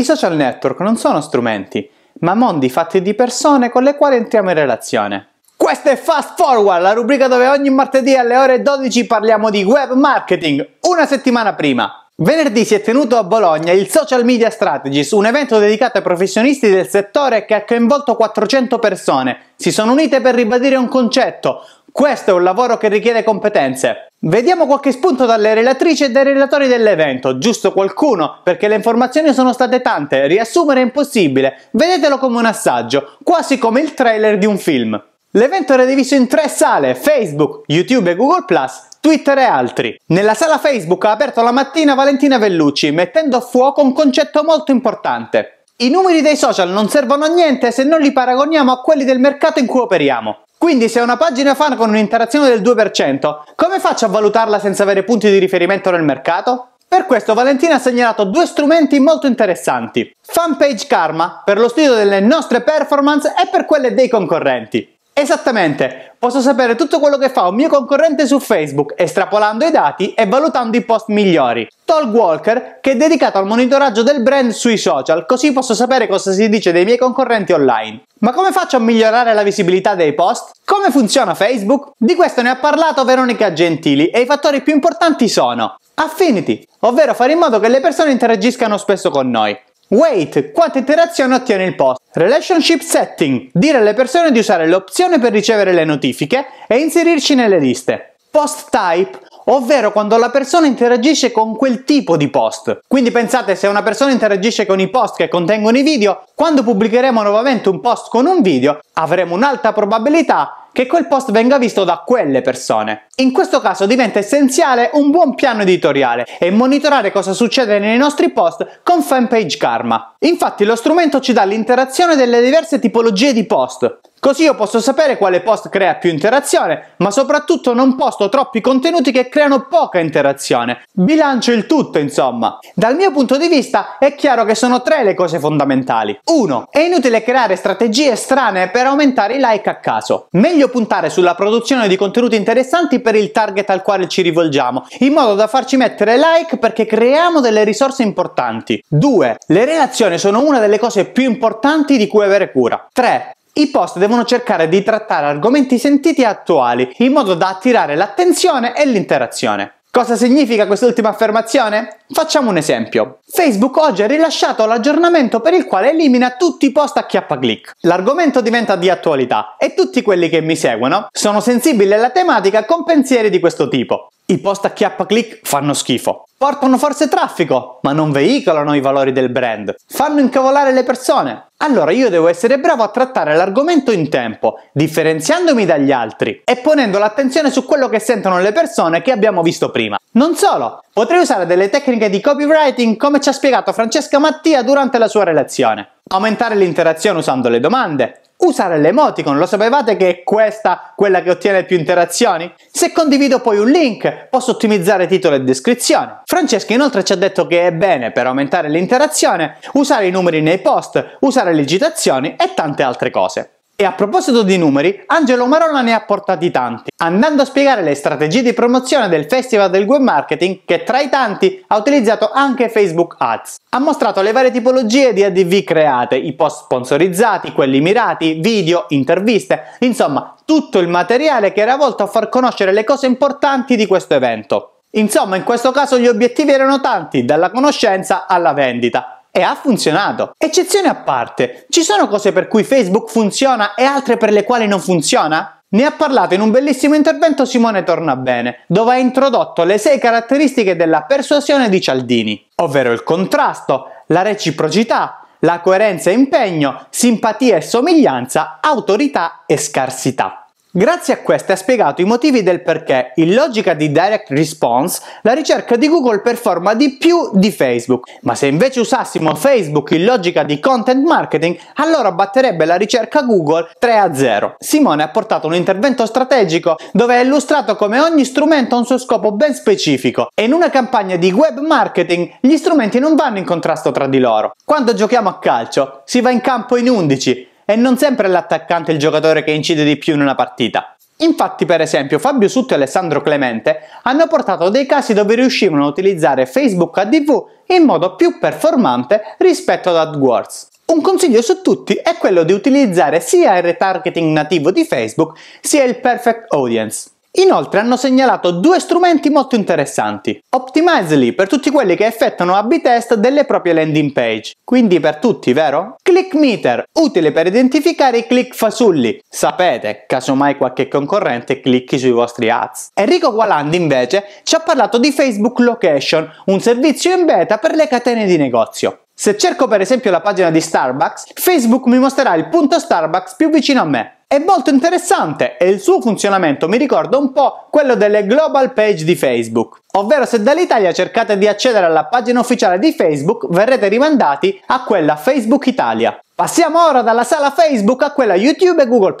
I social network non sono strumenti, ma mondi fatti di persone con le quali entriamo in relazione. Questo è Fast Forward, la rubrica dove ogni martedì alle ore 12 parliamo di web marketing, una settimana prima. Venerdì si è tenuto a Bologna il Social Media Strategies, un evento dedicato ai professionisti del settore che ha coinvolto 400 persone. Si sono unite per ribadire un concetto, questo è un lavoro che richiede competenze. Vediamo qualche spunto dalle relatrici e dai relatori dell'evento, giusto qualcuno, perché le informazioni sono state tante, riassumere è impossibile. Vedetelo come un assaggio, quasi come il trailer di un film. L'evento era diviso in tre sale, Facebook, YouTube e Google ⁇ Twitter e altri. Nella sala Facebook ha aperto la mattina Valentina Vellucci, mettendo a fuoco un concetto molto importante. I numeri dei social non servono a niente se non li paragoniamo a quelli del mercato in cui operiamo. Quindi se una pagina fan con un'interazione del 2%, come faccio a valutarla senza avere punti di riferimento nel mercato? Per questo Valentina ha segnalato due strumenti molto interessanti. Fanpage Karma, per lo studio delle nostre performance e per quelle dei concorrenti. Esattamente, posso sapere tutto quello che fa un mio concorrente su Facebook, estrapolando i dati e valutando i post migliori. Tol Walker, che è dedicato al monitoraggio del brand sui social, così posso sapere cosa si dice dei miei concorrenti online. Ma come faccio a migliorare la visibilità dei post? Come funziona Facebook? Di questo ne ha parlato Veronica Gentili e i fattori più importanti sono Affinity, ovvero fare in modo che le persone interagiscano spesso con noi. Wait, quante interazione ottiene il post? Relationship setting, dire alle persone di usare l'opzione per ricevere le notifiche e inserirci nelle liste. Post type, ovvero quando la persona interagisce con quel tipo di post. Quindi pensate, se una persona interagisce con i post che contengono i video, quando pubblicheremo nuovamente un post con un video, avremo un'alta probabilità che quel post venga visto da quelle persone. In questo caso diventa essenziale un buon piano editoriale e monitorare cosa succede nei nostri post con Fanpage Karma. Infatti lo strumento ci dà l'interazione delle diverse tipologie di post, Così io posso sapere quale post crea più interazione, ma soprattutto non posto troppi contenuti che creano poca interazione. Bilancio il tutto, insomma. Dal mio punto di vista è chiaro che sono tre le cose fondamentali. 1. È inutile creare strategie strane per aumentare i like a caso. Meglio puntare sulla produzione di contenuti interessanti per il target al quale ci rivolgiamo, in modo da farci mettere like perché creiamo delle risorse importanti. 2. Le relazioni sono una delle cose più importanti di cui avere cura. 3. I post devono cercare di trattare argomenti sentiti e attuali in modo da attirare l'attenzione e l'interazione. Cosa significa quest'ultima affermazione? Facciamo un esempio. Facebook oggi ha rilasciato l'aggiornamento per il quale elimina tutti i post a chiappa click. L'argomento diventa di attualità e tutti quelli che mi seguono sono sensibili alla tematica con pensieri di questo tipo. I post a chiappa click fanno schifo. Portano forse traffico, ma non veicolano i valori del brand. Fanno incavolare le persone. Allora io devo essere bravo a trattare l'argomento in tempo, differenziandomi dagli altri e ponendo l'attenzione su quello che sentono le persone che abbiamo visto prima. Non solo, potrei usare delle tecniche di copywriting come ci ha spiegato Francesca Mattia durante la sua relazione. Aumentare l'interazione usando le domande, usare l'emoticon. Lo sapevate che è questa quella che ottiene più interazioni? Se condivido poi un link, posso ottimizzare titolo e descrizione. Francesca inoltre ci ha detto che è bene per aumentare l'interazione usare i numeri nei post, usare le citazioni e tante altre cose. E a proposito di numeri, Angelo Marola ne ha portati tanti, andando a spiegare le strategie di promozione del Festival del Web Marketing che tra i tanti ha utilizzato anche Facebook Ads. Ha mostrato le varie tipologie di ADV create, i post sponsorizzati, quelli mirati, video, interviste, insomma tutto il materiale che era volto a far conoscere le cose importanti di questo evento. Insomma, in questo caso gli obiettivi erano tanti, dalla conoscenza alla vendita, e ha funzionato. Eccezione a parte, ci sono cose per cui Facebook funziona e altre per le quali non funziona? Ne ha parlato in un bellissimo intervento Simone Tornabene, dove ha introdotto le sei caratteristiche della persuasione di Cialdini, ovvero il contrasto, la reciprocità, la coerenza e impegno, simpatia e somiglianza, autorità e scarsità. Grazie a queste ha spiegato i motivi del perché, in logica di direct response, la ricerca di Google performa di più di Facebook. Ma se invece usassimo Facebook in logica di content marketing, allora batterebbe la ricerca Google 3 a 0. Simone ha portato un intervento strategico dove ha illustrato come ogni strumento ha un suo scopo ben specifico e in una campagna di web marketing gli strumenti non vanno in contrasto tra di loro. Quando giochiamo a calcio si va in campo in 11, e non sempre è l'attaccante il giocatore che incide di più in una partita. Infatti, per esempio, Fabio Sutto e Alessandro Clemente hanno portato dei casi dove riuscivano a utilizzare Facebook ADV in modo più performante rispetto ad AdWords. Un consiglio su tutti è quello di utilizzare sia il retargeting nativo di Facebook sia il Perfect Audience. Inoltre hanno segnalato due strumenti molto interessanti. Optimizely per tutti quelli che effettuano A-B test delle proprie landing page, quindi per tutti, vero? Click Meter, utile per identificare i click fasulli. Sapete, casomai qualche concorrente clicchi sui vostri ads. Enrico Gualandi invece ci ha parlato di Facebook Location, un servizio in beta per le catene di negozio. Se cerco per esempio la pagina di Starbucks, Facebook mi mostrerà il punto Starbucks più vicino a me. È molto interessante e il suo funzionamento mi ricorda un po' quello delle global page di Facebook. Ovvero se dall'Italia cercate di accedere alla pagina ufficiale di Facebook verrete rimandati a quella Facebook Italia. Passiamo ora dalla sala Facebook a quella YouTube e Google+.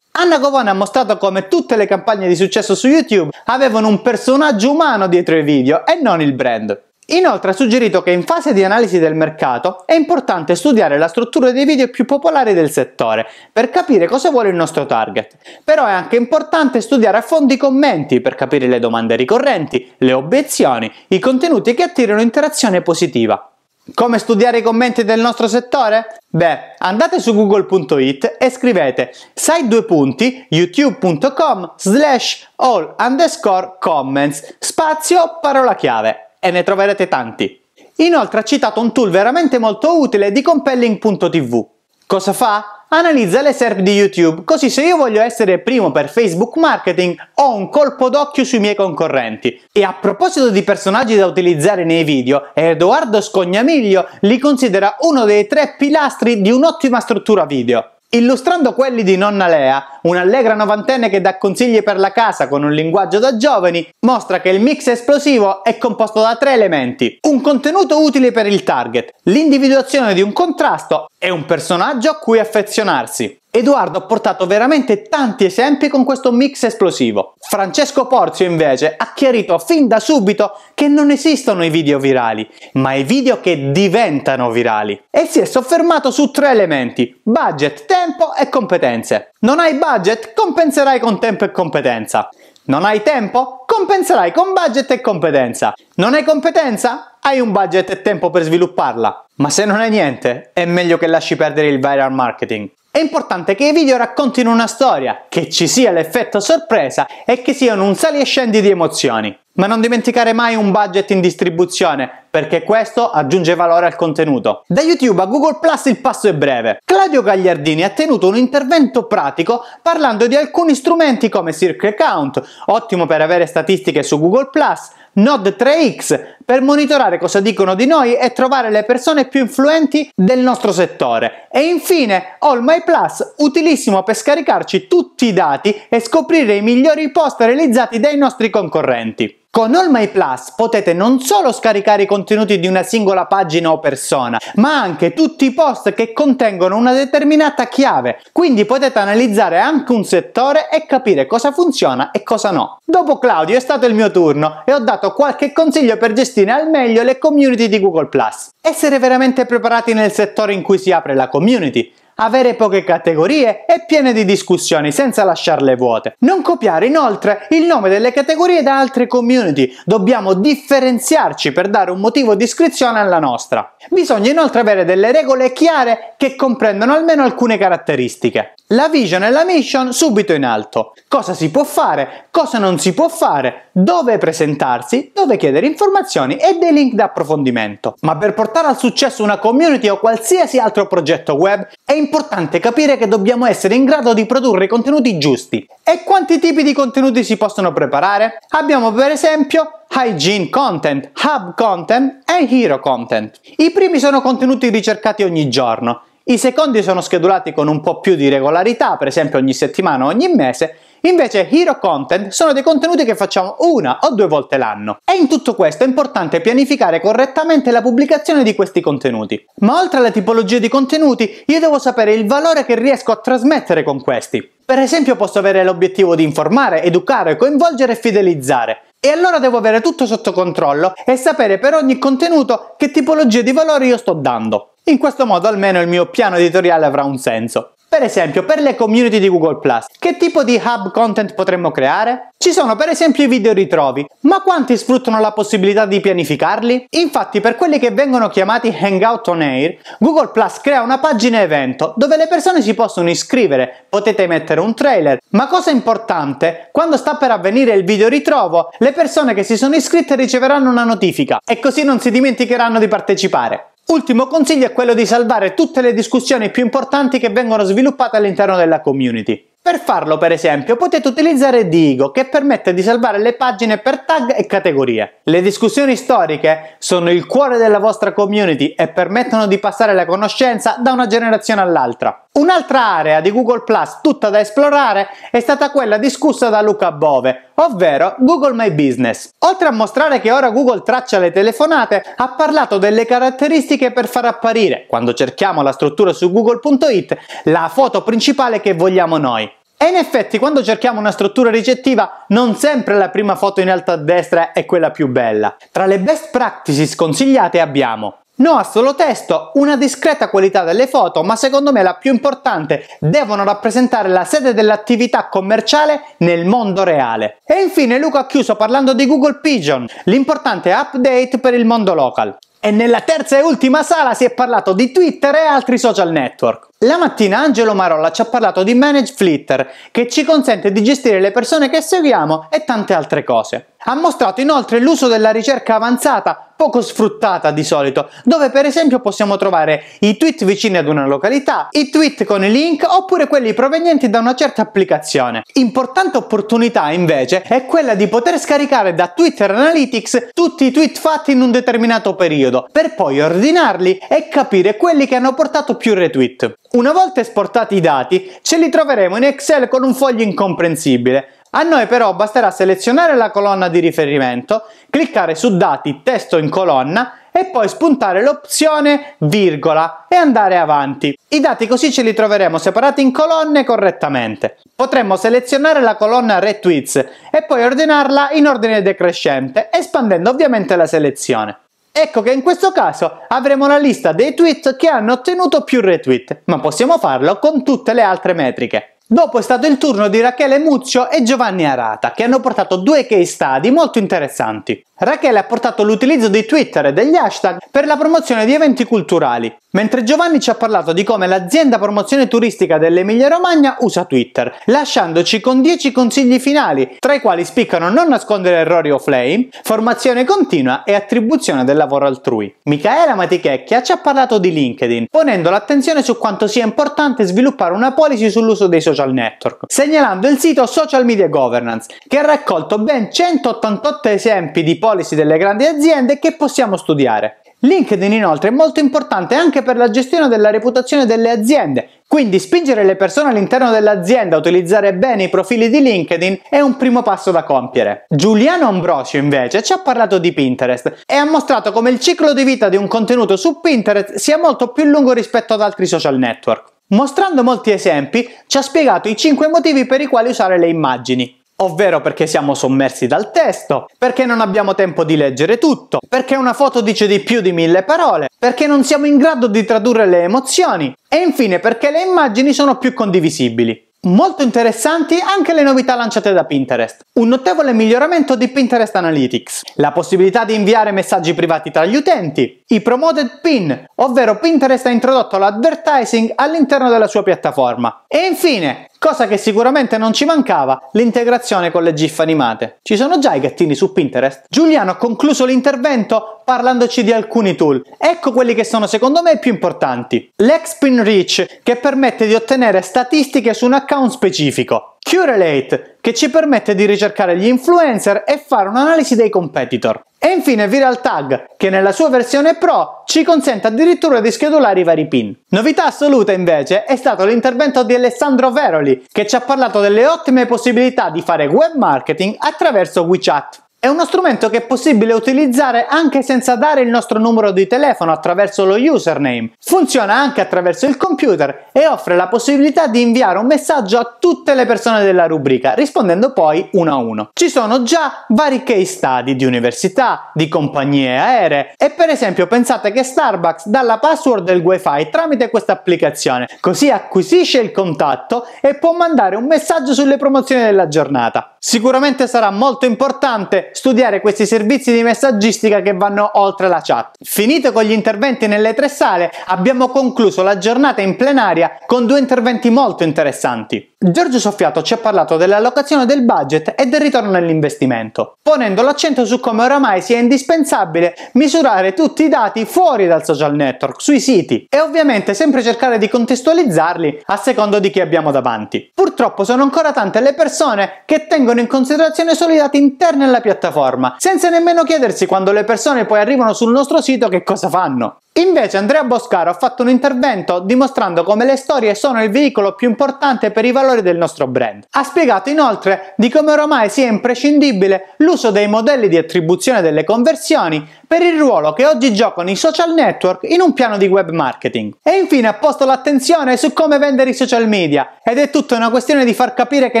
Anna Covone ha mostrato come tutte le campagne di successo su YouTube avevano un personaggio umano dietro i video e non il brand. Inoltre ha suggerito che in fase di analisi del mercato è importante studiare la struttura dei video più popolari del settore per capire cosa vuole il nostro target. Però è anche importante studiare a fondo i commenti per capire le domande ricorrenti, le obiezioni, i contenuti che attirano interazione positiva. Come studiare i commenti del nostro settore? Beh, andate su google.it e scrivete sai due punti youtube.com slash all underscore comments spazio parola chiave e ne troverete tanti. Inoltre ha citato un tool veramente molto utile di compelling.tv. Cosa fa? Analizza le SERP di YouTube, così se io voglio essere primo per Facebook Marketing ho un colpo d'occhio sui miei concorrenti. E a proposito di personaggi da utilizzare nei video, Edoardo Scognamiglio li considera uno dei tre pilastri di un'ottima struttura video. Illustrando quelli di nonna Lea, un'allegra novantenne che dà consigli per la casa con un linguaggio da giovani, mostra che il mix esplosivo è composto da tre elementi. Un contenuto utile per il target, l'individuazione di un contrasto è un personaggio a cui affezionarsi. Edoardo ha portato veramente tanti esempi con questo mix esplosivo. Francesco Porzio invece ha chiarito fin da subito che non esistono i video virali, ma i video che diventano virali. E si è soffermato su tre elementi, budget, tempo e competenze. Non hai budget? Compenserai con tempo e competenza. Non hai tempo? Compenserai con budget e competenza. Non hai competenza? Hai un budget e tempo per svilupparla. Ma se non hai niente, è meglio che lasci perdere il viral marketing. È importante che i video raccontino una storia, che ci sia l'effetto sorpresa e che siano un sali e scendi di emozioni. Ma non dimenticare mai un budget in distribuzione, perché questo aggiunge valore al contenuto. Da YouTube a Google Plus il passo è breve. Claudio Gagliardini ha tenuto un intervento pratico parlando di alcuni strumenti come Circle Account, ottimo per avere statistiche su Google Plus, Node 3X, per monitorare cosa dicono di noi e trovare le persone più influenti del nostro settore. E infine All My Plus, utilissimo per scaricarci tutti i dati e scoprire i migliori post realizzati dai nostri concorrenti. Con All My Plus potete non solo scaricare i contenuti di una singola pagina o persona, ma anche tutti i post che contengono una determinata chiave, quindi potete analizzare anche un settore e capire cosa funziona e cosa no. Dopo Claudio è stato il mio turno e ho dato qualche consiglio per gestire al meglio le community di Google Plus. Essere veramente preparati nel settore in cui si apre la community, avere poche categorie e piene di discussioni senza lasciarle vuote. Non copiare inoltre il nome delle categorie da altre community, dobbiamo differenziarci per dare un motivo di iscrizione alla nostra. Bisogna inoltre avere delle regole chiare che comprendono almeno alcune caratteristiche la vision e la mission subito in alto. Cosa si può fare, cosa non si può fare, dove presentarsi, dove chiedere informazioni e dei link d'approfondimento. Ma per portare al successo una community o qualsiasi altro progetto web è importante capire che dobbiamo essere in grado di produrre i contenuti giusti. E quanti tipi di contenuti si possono preparare? Abbiamo per esempio Hygiene Content, Hub Content e Hero Content. I primi sono contenuti ricercati ogni giorno i secondi sono schedulati con un po' più di regolarità, per esempio ogni settimana o ogni mese, Invece Hero Content sono dei contenuti che facciamo una o due volte l'anno. E in tutto questo è importante pianificare correttamente la pubblicazione di questi contenuti. Ma oltre alle tipologie di contenuti, io devo sapere il valore che riesco a trasmettere con questi. Per esempio posso avere l'obiettivo di informare, educare, coinvolgere e fidelizzare. E allora devo avere tutto sotto controllo e sapere per ogni contenuto che tipologia di valore io sto dando. In questo modo almeno il mio piano editoriale avrà un senso. Per esempio, per le community di Google Plus, che tipo di hub content potremmo creare? Ci sono per esempio i video ritrovi, ma quanti sfruttano la possibilità di pianificarli? Infatti, per quelli che vengono chiamati Hangout on Air, Google Plus crea una pagina evento dove le persone si possono iscrivere, potete mettere un trailer, ma cosa importante, quando sta per avvenire il video ritrovo, le persone che si sono iscritte riceveranno una notifica e così non si dimenticheranno di partecipare. Ultimo consiglio è quello di salvare tutte le discussioni più importanti che vengono sviluppate all'interno della community. Per farlo, per esempio, potete utilizzare Digo, che permette di salvare le pagine per tag e categorie. Le discussioni storiche sono il cuore della vostra community e permettono di passare la conoscenza da una generazione all'altra. Un'altra area di Google Plus tutta da esplorare è stata quella discussa da Luca Bove, ovvero Google My Business. Oltre a mostrare che ora Google traccia le telefonate, ha parlato delle caratteristiche per far apparire, quando cerchiamo la struttura su google.it, la foto principale che vogliamo noi. E in effetti quando cerchiamo una struttura ricettiva non sempre la prima foto in alto a destra è quella più bella. Tra le best practices consigliate abbiamo No a solo testo, una discreta qualità delle foto, ma secondo me la più importante, devono rappresentare la sede dell'attività commerciale nel mondo reale. E infine Luca ha chiuso parlando di Google Pigeon, l'importante update per il mondo local. E nella terza e ultima sala si è parlato di Twitter e altri social network. La mattina Angelo Marolla ci ha parlato di Manage Flitter, che ci consente di gestire le persone che seguiamo e tante altre cose. Ha mostrato inoltre l'uso della ricerca avanzata, poco sfruttata di solito, dove per esempio possiamo trovare i tweet vicini ad una località, i tweet con i link oppure quelli provenienti da una certa applicazione. Importante opportunità invece è quella di poter scaricare da Twitter Analytics tutti i tweet fatti in un determinato periodo, per poi ordinarli e capire quelli che hanno portato più retweet. Una volta esportati i dati, ce li troveremo in Excel con un foglio incomprensibile a noi però basterà selezionare la colonna di riferimento, cliccare su dati testo in colonna e poi spuntare l'opzione virgola e andare avanti. I dati così ce li troveremo separati in colonne correttamente. Potremmo selezionare la colonna retweets e poi ordinarla in ordine decrescente, espandendo ovviamente la selezione. Ecco che in questo caso avremo la lista dei tweet che hanno ottenuto più retweet, ma possiamo farlo con tutte le altre metriche. Dopo è stato il turno di Rachele Muzio e Giovanni Arata, che hanno portato due case study molto interessanti. Rachele ha portato l'utilizzo di Twitter e degli hashtag per la promozione di eventi culturali, mentre Giovanni ci ha parlato di come l'azienda promozione turistica dell'Emilia Romagna usa Twitter, lasciandoci con 10 consigli finali, tra i quali spiccano non nascondere errori o flame, formazione continua e attribuzione del lavoro altrui. Michaela Matichecchia ci ha parlato di LinkedIn, ponendo l'attenzione su quanto sia importante sviluppare una policy sull'uso dei social network, segnalando il sito Social Media Governance, che ha raccolto ben 188 esempi di policy policy delle grandi aziende che possiamo studiare. LinkedIn inoltre è molto importante anche per la gestione della reputazione delle aziende, quindi spingere le persone all'interno dell'azienda a utilizzare bene i profili di LinkedIn è un primo passo da compiere. Giuliano Ambrosio invece ci ha parlato di Pinterest e ha mostrato come il ciclo di vita di un contenuto su Pinterest sia molto più lungo rispetto ad altri social network. Mostrando molti esempi, ci ha spiegato i 5 motivi per i quali usare le immagini ovvero perché siamo sommersi dal testo, perché non abbiamo tempo di leggere tutto, perché una foto dice di più di mille parole, perché non siamo in grado di tradurre le emozioni e infine perché le immagini sono più condivisibili. Molto interessanti anche le novità lanciate da Pinterest. Un notevole miglioramento di Pinterest Analytics, la possibilità di inviare messaggi privati tra gli utenti, i promoted pin, ovvero Pinterest ha introdotto l'advertising all'interno della sua piattaforma. E infine, Cosa che sicuramente non ci mancava, l'integrazione con le GIF animate. Ci sono già i gattini su Pinterest? Giuliano ha concluso l'intervento parlandoci di alcuni tool. Ecco quelli che sono secondo me più importanti. L'Expin Reach che permette di ottenere statistiche su un account specifico, Curelate, che ci permette di ricercare gli influencer e fare un'analisi dei competitor. E infine Viral Tag, che nella sua versione Pro ci consente addirittura di schedulare i vari pin. Novità assoluta invece è stato l'intervento di Alessandro Veroli, che ci ha parlato delle ottime possibilità di fare web marketing attraverso WeChat. È uno strumento che è possibile utilizzare anche senza dare il nostro numero di telefono attraverso lo username. Funziona anche attraverso il computer e offre la possibilità di inviare un messaggio a tutte le persone della rubrica, rispondendo poi uno a uno. Ci sono già vari case study di università, di compagnie aeree e per esempio pensate che Starbucks dà la password del wifi tramite questa applicazione, così acquisisce il contatto e può mandare un messaggio sulle promozioni della giornata. Sicuramente sarà molto importante studiare questi servizi di messaggistica che vanno oltre la chat. Finito con gli interventi nelle tre sale, abbiamo concluso la giornata in plenaria con due interventi molto interessanti. Giorgio Soffiato ci ha parlato dell'allocazione del budget e del ritorno nell'investimento, ponendo l'accento su come oramai sia indispensabile misurare tutti i dati fuori dal social network, sui siti e ovviamente sempre cercare di contestualizzarli a secondo di chi abbiamo davanti. Purtroppo sono ancora tante le persone che tengono in considerazione solo i dati interni alla piattaforma piattaforma, senza nemmeno chiedersi quando le persone poi arrivano sul nostro sito che cosa fanno. Invece Andrea Boscaro ha fatto un intervento dimostrando come le storie sono il veicolo più importante per i valori del nostro brand. Ha spiegato inoltre di come ormai sia imprescindibile l'uso dei modelli di attribuzione delle conversioni per il ruolo che oggi giocano i social network in un piano di web marketing. E infine ha posto l'attenzione su come vendere i social media ed è tutta una questione di far capire che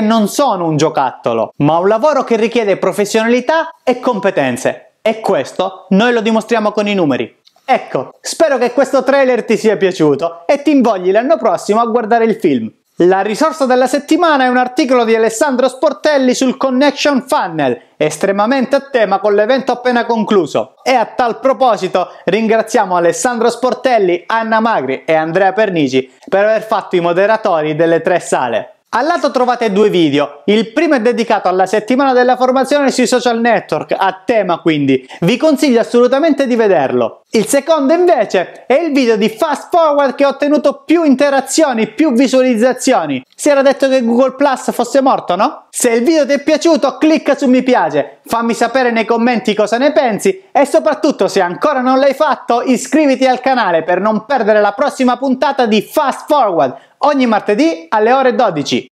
non sono un giocattolo, ma un lavoro che richiede professionalità e competenze. E questo noi lo dimostriamo con i numeri. Ecco, spero che questo trailer ti sia piaciuto e ti invogli l'anno prossimo a guardare il film. La risorsa della settimana è un articolo di Alessandro Sportelli sul Connection Funnel, estremamente a tema con l'evento appena concluso. E a tal proposito ringraziamo Alessandro Sportelli, Anna Magri e Andrea Pernici per aver fatto i moderatori delle tre sale. Al lato trovate due video, il primo è dedicato alla settimana della formazione sui social network, a tema quindi, vi consiglio assolutamente di vederlo. Il secondo invece è il video di Fast Forward che ha ottenuto più interazioni, più visualizzazioni. Si era detto che Google Plus fosse morto, no? Se il video ti è piaciuto clicca su mi piace, fammi sapere nei commenti cosa ne pensi e soprattutto se ancora non l'hai fatto iscriviti al canale per non perdere la prossima puntata di Fast Forward ogni martedì alle ore 12.